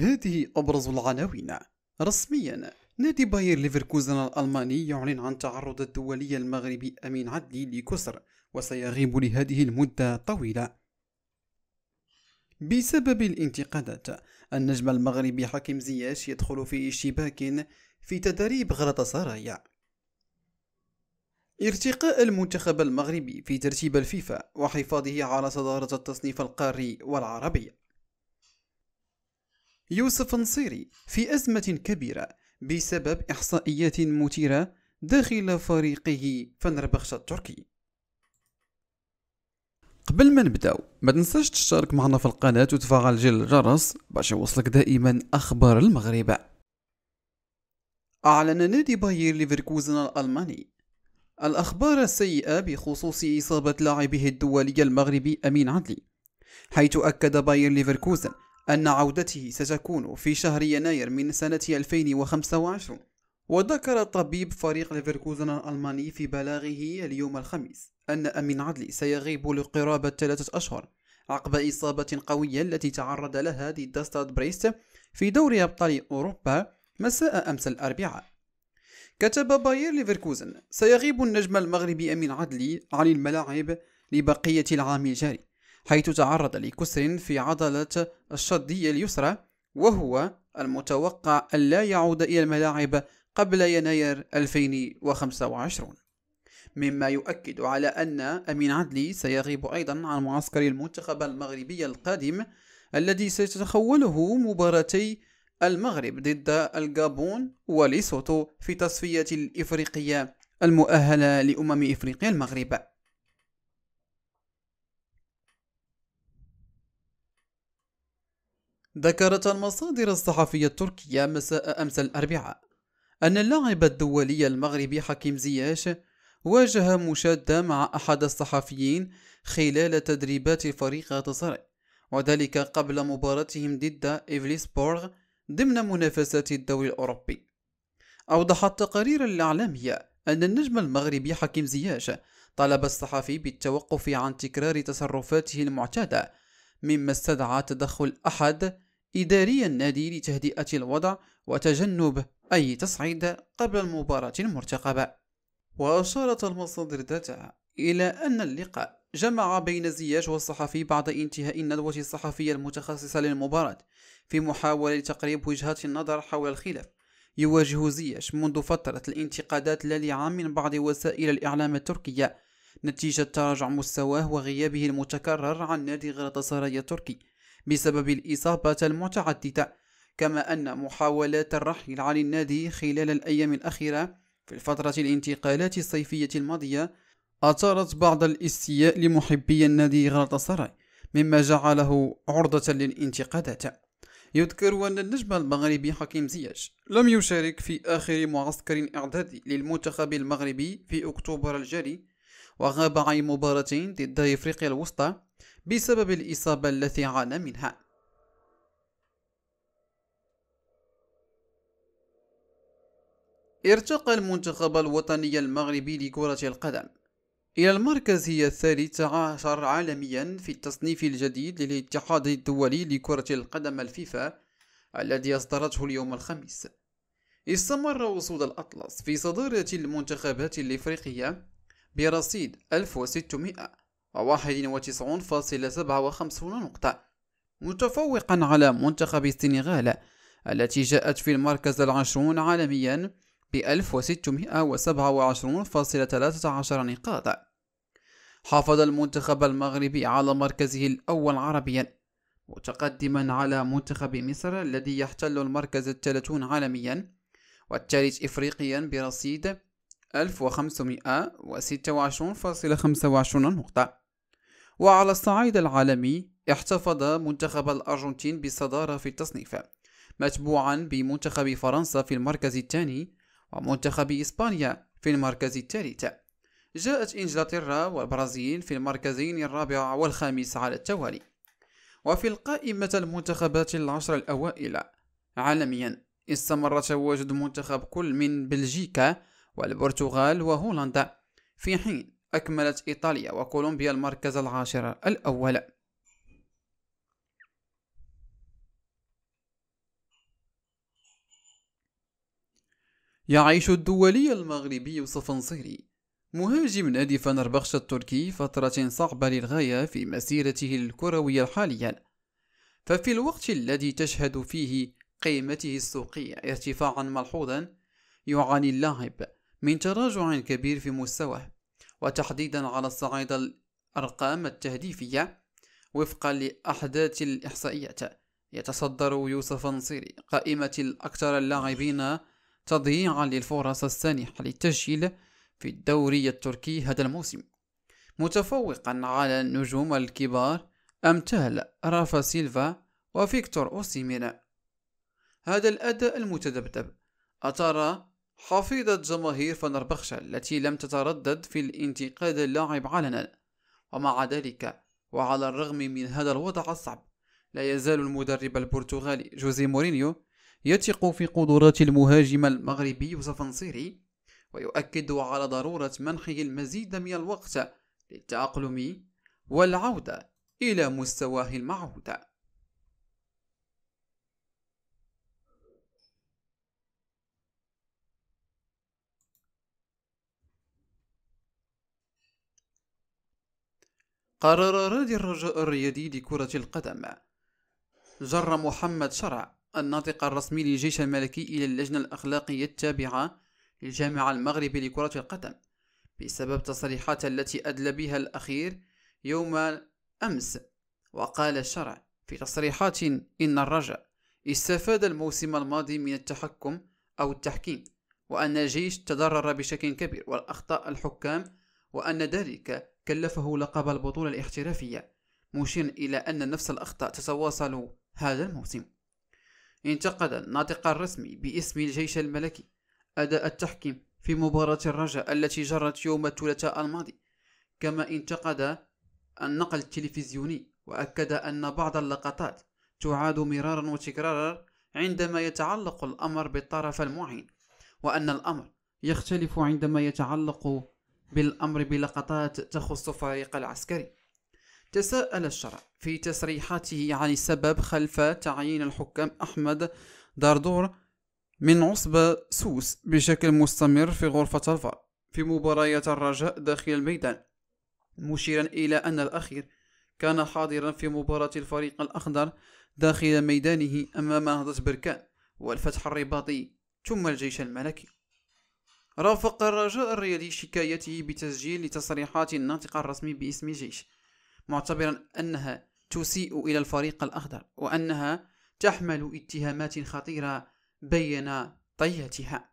هذه أبرز العناوين رسميا نادي باير ليفركوزن الألماني يعلن عن تعرض الدولي المغربي أمين عدلي لكسر وسيغيب لهذه المدة طويلة بسبب الانتقادات النجم المغربي حكيم زياش يدخل في اشتباك في تدريب غلط سرايا ارتقاء المنتخب المغربي في ترتيب الفيفا وحفاظه على صدارة التصنيف القاري والعربي يوسف نصيري في أزمة كبيرة بسبب إحصائيات مثيرة داخل فريقه فنربخشة التركي قبل ما نبداو ما تنساش تشترك معنا في القناة وتفعل جل الجرس باش يوصلك دائما أخبار المغرب أعلن نادي باير ليفركوزن الألماني الأخبار السيئة بخصوص إصابة لاعبه الدولي المغربي أمين عدلي حيث أكد باير ليفركوزن أن عودته ستكون في شهر يناير من سنة 2025 وذكر طبيب فريق ليفركوزن الألماني في بلاغه اليوم الخميس أن أمين عدلي سيغيب لقرابة ثلاثة أشهر عقب إصابة قوية التي تعرض لها ضد ستاد بريست في دوري أبطال أوروبا مساء أمس الأربعاء كتب باير ليفركوزن سيغيب النجم المغربي أمين عدلي عن الملاعب لبقية العام الجاري حيث تعرض لكسر في عضلة الشدية اليسرى وهو المتوقع ألا يعود إلى الملاعب قبل يناير 2025 مما يؤكد على أن أمين عدلي سيغيب أيضا عن معسكر المنتخب المغربي القادم الذي ستتخوله مباراتي المغرب ضد الجابون وليسوتو في تصفية الإفريقية المؤهلة لأمم إفريقيا المغرب ذكرت المصادر الصحفية التركية مساء أمس الأربعاء أن اللاعب الدولي المغربي حكيم زياش واجه مشادة مع أحد الصحفيين خلال تدريبات فريق غاتصاري وذلك قبل مباراتهم ضد إيفليسبورغ ضمن منافسات الدوري الأوروبي أوضح التقارير الإعلامية أن النجم المغربي حكيم زياش طلب الصحفي بالتوقف عن تكرار تصرفاته المعتادة مما استدعى تدخل أحد إداري النادي لتهدئة الوضع وتجنب أي تصعيد قبل المباراة المرتقبة وأشارت المصادر ذاتها إلى أن اللقاء جمع بين زياش والصحفي بعد انتهاء الندوة الصحفية المتخصصة للمباراة في محاولة لتقريب وجهات النظر حول الخلاف يواجه زياش منذ فترة الانتقادات للعام من بعض وسائل الإعلام التركية نتيجة تراجع مستواه وغيابه المتكرر عن نادي غلطسراي التركي بسبب الإصابات المتعددة كما أن محاولات الرحيل عن النادي خلال الأيام الأخيرة في الفترة الانتقالات الصيفية الماضية أثارت بعض الاستياء لمحبي النادي غلطسراي مما جعله عرضة للانتقادات يذكر أن النجم المغربي حكيم زياش لم يشارك في آخر معسكر إعدادي للمنتخب المغربي في أكتوبر الجاري وغاب عن مباراتين ضد إفريقيا الوسطى بسبب الإصابة التي عانى منها ارتقى المنتخب الوطني المغربي لكرة القدم إلى المركز هي الثالث عشر عالميا في التصنيف الجديد للاتحاد الدولي لكرة القدم الفيفا الذي أصدرته اليوم الخميس استمر وصول الأطلس في صدارة المنتخبات الإفريقية برصيد 1691.57 نقطة متفوقا على منتخب السنغال التي جاءت في المركز العشرون عالميا ب 1627.13 نقاط حافظ المنتخب المغربي على مركزه الأول عربيا متقدما على منتخب مصر الذي يحتل المركز الثلاثون عالميا والثالث إفريقيا برصيد 1526.25 نقطة وعلى الصعيد العالمي احتفظ منتخب الأرجنتين بالصدارة في التصنيف متبوعا بمنتخب فرنسا في المركز الثاني ومنتخب إسبانيا في المركز الثالث جاءت إنجلترا والبرازيل في المركزين الرابع والخامس على التوالي وفي القائمة المنتخبات العشر الأوائل عالميا استمر تواجد منتخب كل من بلجيكا والبرتغال وهولندا في حين أكملت إيطاليا وكولومبيا المركز العاشر الأول يعيش الدولي المغربي الصفنصيري مهاجم نادي فنربخش التركي فترة صعبة للغاية في مسيرته الكروية حاليا ففي الوقت الذي تشهد فيه قيمته السوقية ارتفاعا ملحوظا يعاني اللاعب من تراجع كبير في مستواه وتحديدا على صعيد الأرقام التهديفية وفقا لأحداث الإحصائيات يتصدر يوسف نصيري قائمة الأكثر اللاعبين تضييعا للفرص السانحة للتسجيل في الدوري التركي هذا الموسم متفوقا على النجوم الكبار أمثال رافا سيلفا وفيكتور أوسيمينا هذا الأداء المتذبذب أثار حفيظت جماهير فنربخشة التي لم تتردد في الانتقاد اللاعب علنا ومع ذلك وعلى الرغم من هذا الوضع الصعب لا يزال المدرب البرتغالي جوزي مورينيو يثق في قدرات المهاجم المغربي يوسف نصيري ويؤكد على ضرورة منحه المزيد من الوقت للتأقلم والعودة إلى مستواه المعهود قرر رادي الرجاء الرياضي لكرة القدم جر محمد شرع الناطق الرسمي للجيش الملكي إلى اللجنة الأخلاقية التابعة للجامعة المغربي لكرة القدم بسبب تصريحات التي أدلى بها الأخير يوم أمس وقال الشرع في تصريحات إن الرجاء استفاد الموسم الماضي من التحكم أو التحكيم وأن الجيش تضرر بشكل كبير والأخطاء الحكام وأن ذلك كلفه لقب البطولة الاحترافية مشيرا إلى أن نفس الأخطاء تتواصل هذا الموسم انتقد الناطق الرسمي باسم الجيش الملكي أداء التحكيم في مباراة الرجاء التي جرت يوم الثلاثاء الماضي كما انتقد النقل التلفزيوني وأكد أن بعض اللقطات تعاد مرارا وتكرارا عندما يتعلق الأمر بالطرف المعين وأن الأمر يختلف عندما يتعلق بالأمر بلقطات تخص فريق العسكري تساءل الشرع في تصريحاته عن السبب خلف تعيين الحكام أحمد داردور من عصبة سوس بشكل مستمر في غرفة الفار في مباريات الرجاء داخل الميدان مشيرا إلى أن الأخير كان حاضرا في مباراة الفريق الأخضر داخل ميدانه أمام نهضة بركان والفتح الرباطي ثم الجيش الملكي رافق الرجاء الرياضي شكايته بتسجيل تصريحات الناطق الرسمي باسم الجيش معتبرا أنها تسيء إلى الفريق الأخضر وأنها تحمل اتهامات خطيرة بين طياتها